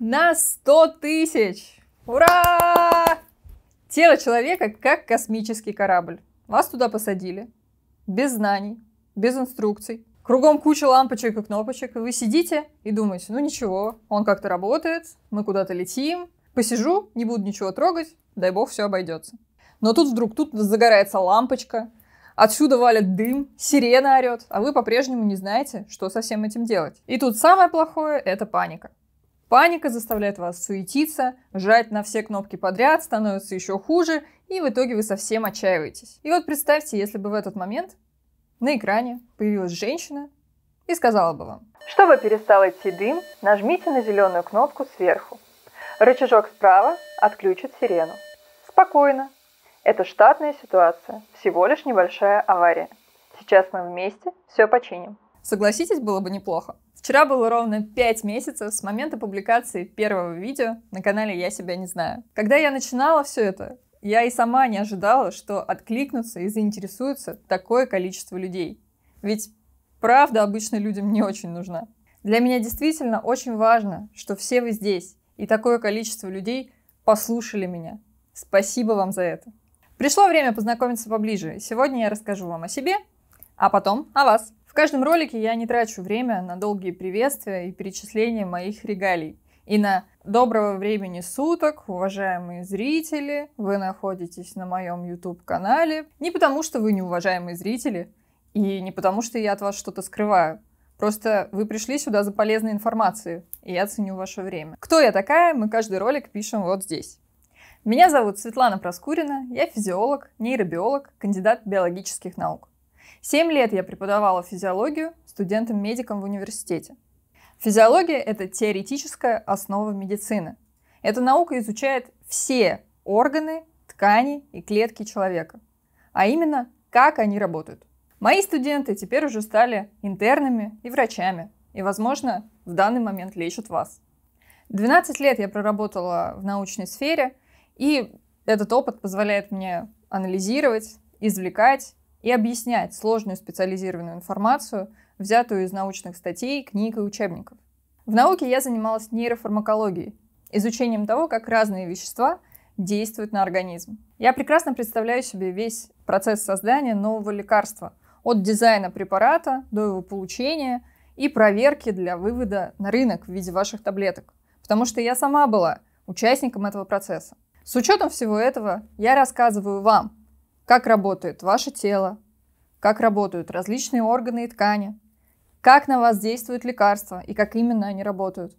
на 100 тысяч! Ура! Тело человека как космический корабль. Вас туда посадили, без знаний, без инструкций. Кругом куча лампочек и кнопочек, и вы сидите и думаете, ну ничего, он как-то работает, мы куда-то летим, посижу, не буду ничего трогать, дай бог, все обойдется. Но тут вдруг тут загорается лампочка, отсюда валит дым, сирена орет, а вы по-прежнему не знаете, что со всем этим делать. И тут самое плохое – это паника. Паника заставляет вас суетиться, жать на все кнопки подряд, становится еще хуже, и в итоге вы совсем отчаиваетесь. И вот представьте, если бы в этот момент на экране появилась женщина и сказала бы вам. Чтобы перестал идти дым, нажмите на зеленую кнопку сверху. Рычажок справа отключит сирену. Спокойно. Это штатная ситуация, всего лишь небольшая авария. Сейчас мы вместе все починим. Согласитесь, было бы неплохо. Вчера было ровно 5 месяцев с момента публикации первого видео на канале «Я себя не знаю». Когда я начинала все это, я и сама не ожидала, что откликнутся и заинтересуются такое количество людей. Ведь правда обычно людям не очень нужна. Для меня действительно очень важно, что все вы здесь, и такое количество людей послушали меня. Спасибо вам за это. Пришло время познакомиться поближе. Сегодня я расскажу вам о себе, а потом о вас. В каждом ролике я не трачу время на долгие приветствия и перечисления моих регалий. И на доброго времени суток, уважаемые зрители, вы находитесь на моем YouTube-канале. Не потому, что вы неуважаемые зрители, и не потому, что я от вас что-то скрываю. Просто вы пришли сюда за полезной информацией, и я ценю ваше время. Кто я такая, мы каждый ролик пишем вот здесь. Меня зовут Светлана Проскурина, я физиолог, нейробиолог, кандидат биологических наук. Семь лет я преподавала физиологию студентам-медикам в университете. Физиология – это теоретическая основа медицины. Эта наука изучает все органы, ткани и клетки человека, а именно, как они работают. Мои студенты теперь уже стали интернами и врачами, и, возможно, в данный момент лечат вас. 12 лет я проработала в научной сфере, и этот опыт позволяет мне анализировать, извлекать и объяснять сложную специализированную информацию, взятую из научных статей, книг и учебников. В науке я занималась нейрофармакологией, изучением того, как разные вещества действуют на организм. Я прекрасно представляю себе весь процесс создания нового лекарства, от дизайна препарата до его получения и проверки для вывода на рынок в виде ваших таблеток, потому что я сама была участником этого процесса. С учетом всего этого я рассказываю вам, как работает ваше тело, как работают различные органы и ткани, как на вас действуют лекарства и как именно они работают,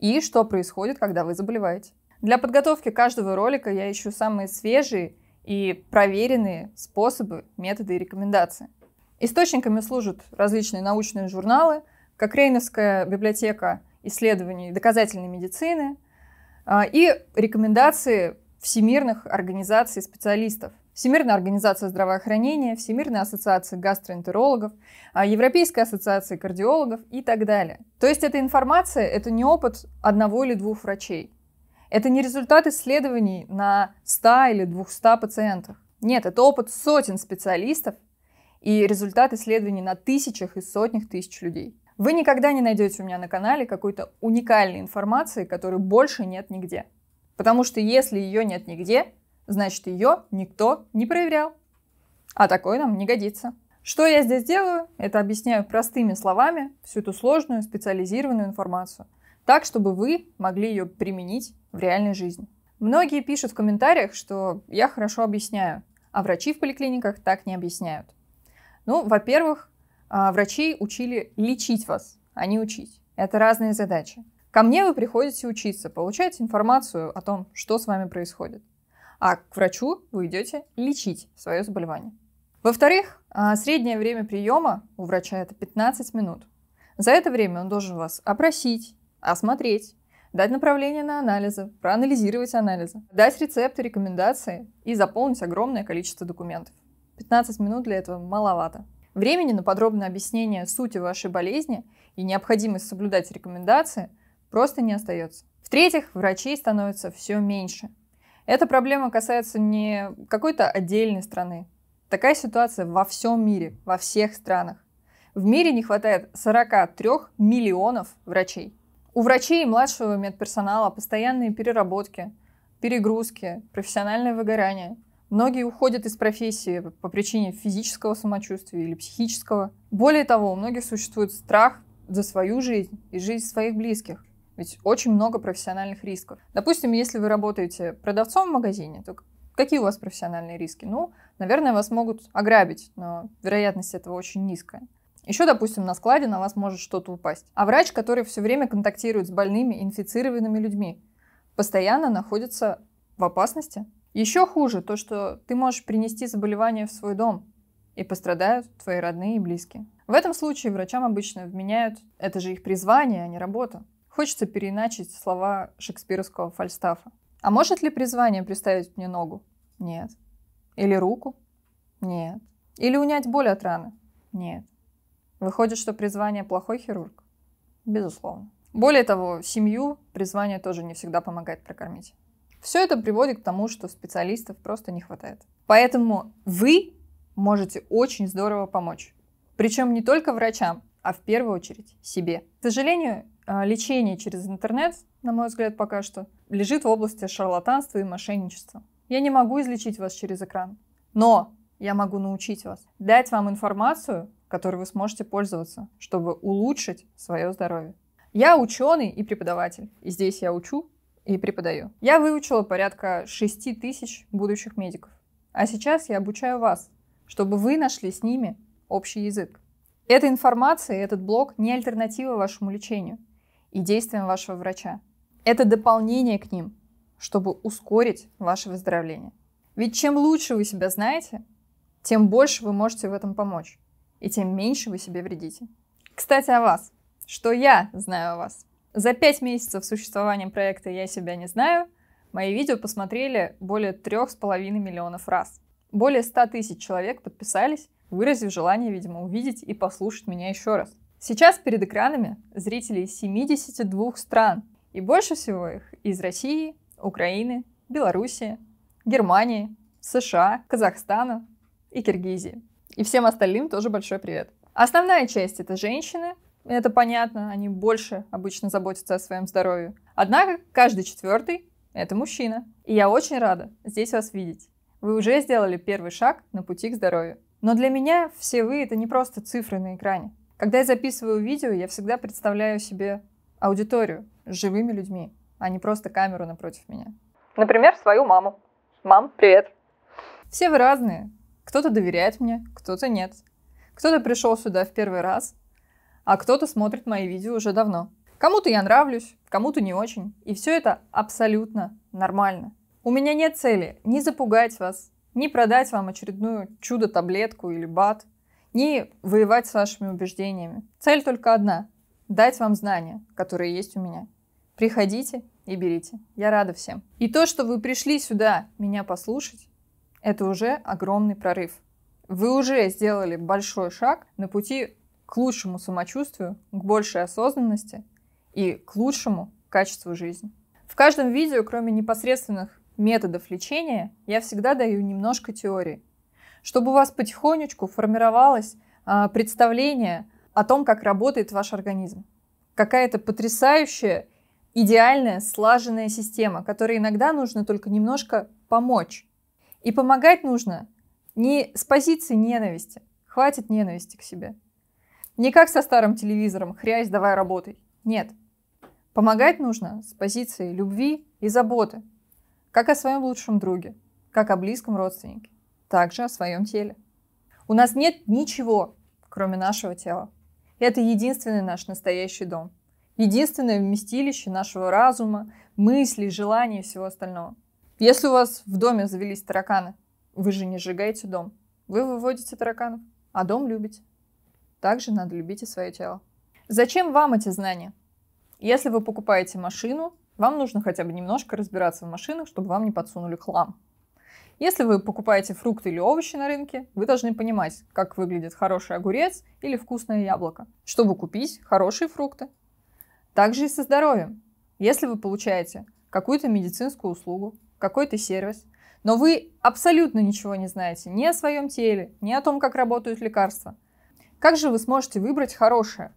и что происходит, когда вы заболеваете. Для подготовки каждого ролика я ищу самые свежие и проверенные способы, методы и рекомендации. Источниками служат различные научные журналы, как Рейновская библиотека исследований доказательной медицины а, и рекомендации всемирных организаций специалистов. Всемирная организация здравоохранения, Всемирная ассоциация гастроэнтерологов, а, Европейская ассоциация кардиологов и так далее. То есть эта информация – это не опыт одного или двух врачей. Это не результат исследований на 100 или 200 пациентах. Нет, это опыт сотен специалистов и результат исследований на тысячах и сотнях тысяч людей. Вы никогда не найдете у меня на канале какой-то уникальной информации, которой больше нет нигде. Потому что если ее нет нигде, значит ее никто не проверял. А такое нам не годится. Что я здесь делаю? Это объясняю простыми словами всю эту сложную специализированную информацию, так, чтобы вы могли ее применить в реальной жизни. Многие пишут в комментариях, что я хорошо объясняю, а врачи в поликлиниках так не объясняют. Ну, во-первых, а, врачи учили лечить вас, а не учить. Это разные задачи. Ко мне вы приходите учиться, получать информацию о том, что с вами происходит а к врачу вы идете лечить свое заболевание. Во-вторых, а, среднее время приема у врача это 15 минут. За это время он должен вас опросить, осмотреть, дать направление на анализы, проанализировать анализы, дать рецепты, рекомендации и заполнить огромное количество документов. 15 минут для этого маловато. Времени на подробное объяснение сути вашей болезни и необходимость соблюдать рекомендации просто не остается. В-третьих, врачей становится все меньше – эта проблема касается не какой-то отдельной страны. Такая ситуация во всем мире, во всех странах. В мире не хватает 43 миллионов врачей. У врачей и младшего медперсонала постоянные переработки, перегрузки, профессиональное выгорание. Многие уходят из профессии по причине физического самочувствия или психического. Более того, у многих существует страх за свою жизнь и жизнь своих близких. Ведь очень много профессиональных рисков. Допустим, если вы работаете продавцом в магазине, то какие у вас профессиональные риски? Ну, наверное, вас могут ограбить, но вероятность этого очень низкая. Еще, допустим, на складе на вас может что-то упасть. А врач, который все время контактирует с больными, инфицированными людьми, постоянно находится в опасности. Еще хуже то, что ты можешь принести заболевание в свой дом, и пострадают твои родные и близкие. В этом случае врачам обычно вменяют, это же их призвание, а не работа. Хочется переиначить слова шекспировского фальстафа. А может ли призвание приставить мне ногу? Нет. Или руку? Нет. Или унять боль от раны? Нет. Выходит, что призвание плохой хирург? Безусловно. Более того, семью призвание тоже не всегда помогает прокормить. Все это приводит к тому, что специалистов просто не хватает. Поэтому вы можете очень здорово помочь. Причем не только врачам, а в первую очередь себе. К сожалению, а, лечение через интернет, на мой взгляд, пока что, лежит в области шарлатанства и мошенничества. Я не могу излечить вас через экран, но я могу научить вас, дать вам информацию, которой вы сможете пользоваться, чтобы улучшить свое здоровье. Я ученый и преподаватель, и здесь я учу и преподаю. Я выучила порядка 6 тысяч будущих медиков, а сейчас я обучаю вас, чтобы вы нашли с ними общий язык. Эта информация и этот блог не альтернатива вашему лечению – и действиям вашего врача. Это дополнение к ним, чтобы ускорить ваше выздоровление. Ведь чем лучше вы себя знаете, тем больше вы можете в этом помочь, и тем меньше вы себе вредите. Кстати, о вас. Что я знаю о вас? За пять месяцев существования проекта «Я себя не знаю» мои видео посмотрели более трех с половиной миллионов раз. Более ста тысяч человек подписались, выразив желание, видимо, увидеть и послушать меня еще раз. Сейчас перед экранами зрители 72 стран, и больше всего их из России, Украины, Белоруссии, Германии, США, Казахстана и Киргизии. И всем остальным тоже большой привет. Основная часть это женщины, это понятно, они больше обычно заботятся о своем здоровье. Однако каждый четвертый – это мужчина. И я очень рада здесь вас видеть. Вы уже сделали первый шаг на пути к здоровью. Но для меня все вы – это не просто цифры на экране. Когда я записываю видео, я всегда представляю себе аудиторию с живыми людьми, а не просто камеру напротив меня. Например, свою маму. Мам, привет. Все вы разные. Кто-то доверяет мне, кто-то нет. Кто-то пришел сюда в первый раз, а кто-то смотрит мои видео уже давно. Кому-то я нравлюсь, кому-то не очень. И все это абсолютно нормально. У меня нет цели ни запугать вас, ни продать вам очередную чудо-таблетку или бат. Не воевать с вашими убеждениями. Цель только одна – дать вам знания, которые есть у меня. Приходите и берите. Я рада всем. И то, что вы пришли сюда меня послушать, это уже огромный прорыв. Вы уже сделали большой шаг на пути к лучшему самочувствию, к большей осознанности и к лучшему качеству жизни. В каждом видео, кроме непосредственных методов лечения, я всегда даю немножко теории – чтобы у вас потихонечку формировалось а, представление о том, как работает ваш организм. Какая-то потрясающая, идеальная, слаженная система, которой иногда нужно только немножко помочь. И помогать нужно не с позиции ненависти. Хватит ненависти к себе. Не как со старым телевизором «Хрясь, давай работай». Нет. Помогать нужно с позиции любви и заботы. Как о своем лучшем друге, как о близком родственнике также о своем теле. У нас нет ничего, кроме нашего тела. Это единственный наш настоящий дом. Единственное вместилище нашего разума, мыслей, желаний и всего остального. Если у вас в доме завелись тараканы, вы же не сжигаете дом. Вы выводите тараканов, а дом любите. Также надо любить и свое тело. Зачем вам эти знания? Если вы покупаете машину, вам нужно хотя бы немножко разбираться в машинах, чтобы вам не подсунули хлам. Если вы покупаете фрукты или овощи на рынке, вы должны понимать, как выглядит хороший огурец или вкусное яблоко, чтобы купить хорошие фрукты. Также и со здоровьем. Если вы получаете какую-то медицинскую услугу, какой-то сервис, но вы абсолютно ничего не знаете ни о своем теле, ни о том, как работают лекарства, как же вы сможете выбрать хорошее?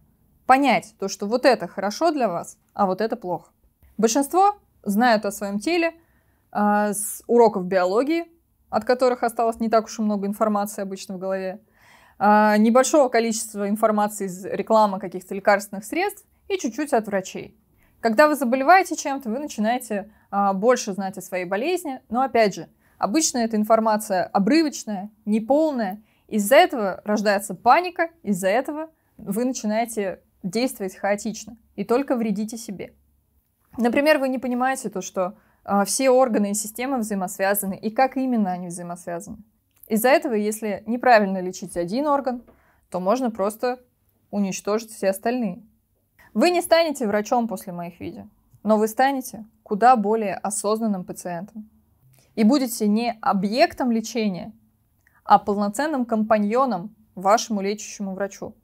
Понять то, что вот это хорошо для вас, а вот это плохо. Большинство знают о своем теле э, с уроков биологии, от которых осталось не так уж и много информации обычно в голове, а, небольшого количества информации из рекламы каких-то лекарственных средств и чуть-чуть от врачей. Когда вы заболеваете чем-то, вы начинаете а, больше знать о своей болезни, но опять же, обычно эта информация обрывочная, неполная, из-за этого рождается паника, из-за этого вы начинаете действовать хаотично и только вредите себе. Например, вы не понимаете то, что а, все органы и системы взаимосвязаны и как именно они взаимосвязаны. Из-за этого, если неправильно лечить один орган, то можно просто уничтожить все остальные. Вы не станете врачом после моих видео, но вы станете куда более осознанным пациентом. И будете не объектом лечения, а полноценным компаньоном вашему лечащему врачу,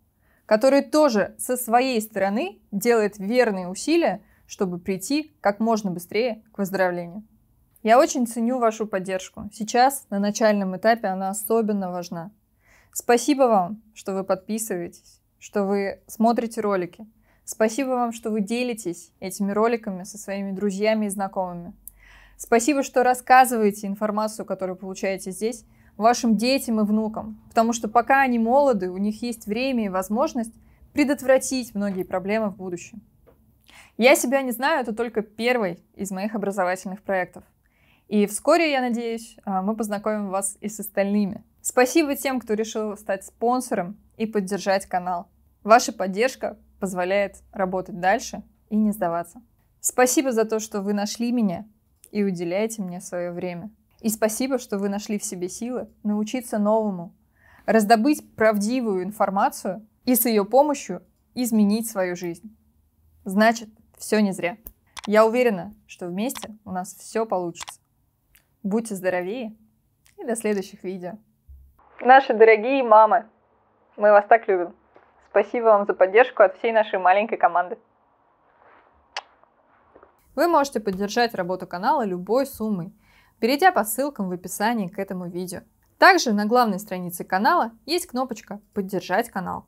который тоже со своей стороны делает верные усилия, чтобы прийти как можно быстрее к выздоровлению. Я очень ценю вашу поддержку. Сейчас, на начальном этапе, она особенно важна. Спасибо вам, что вы подписываетесь, что вы смотрите ролики. Спасибо вам, что вы делитесь этими роликами со своими друзьями и знакомыми. Спасибо, что рассказываете информацию, которую получаете здесь, вашим детям и внукам, потому что пока они молоды, у них есть время и возможность предотвратить многие проблемы в будущем. Я себя не знаю, это только первый из моих образовательных проектов. И вскоре, я надеюсь, а, мы познакомим вас и с остальными. Спасибо тем, кто решил стать спонсором и поддержать канал. Ваша поддержка позволяет работать дальше и не сдаваться. Спасибо за то, что вы нашли меня и уделяете мне свое время. И спасибо, что вы нашли в себе силы научиться новому, раздобыть правдивую информацию и с ее помощью изменить свою жизнь. Значит, все не зря. Я уверена, что вместе у нас все получится. Будьте здоровее и до следующих видео. Наши дорогие мамы, мы вас так любим. Спасибо вам за поддержку от всей нашей маленькой команды. Вы можете поддержать работу канала любой суммой, перейдя по ссылкам в описании к этому видео. Также на главной странице канала есть кнопочка «Поддержать канал».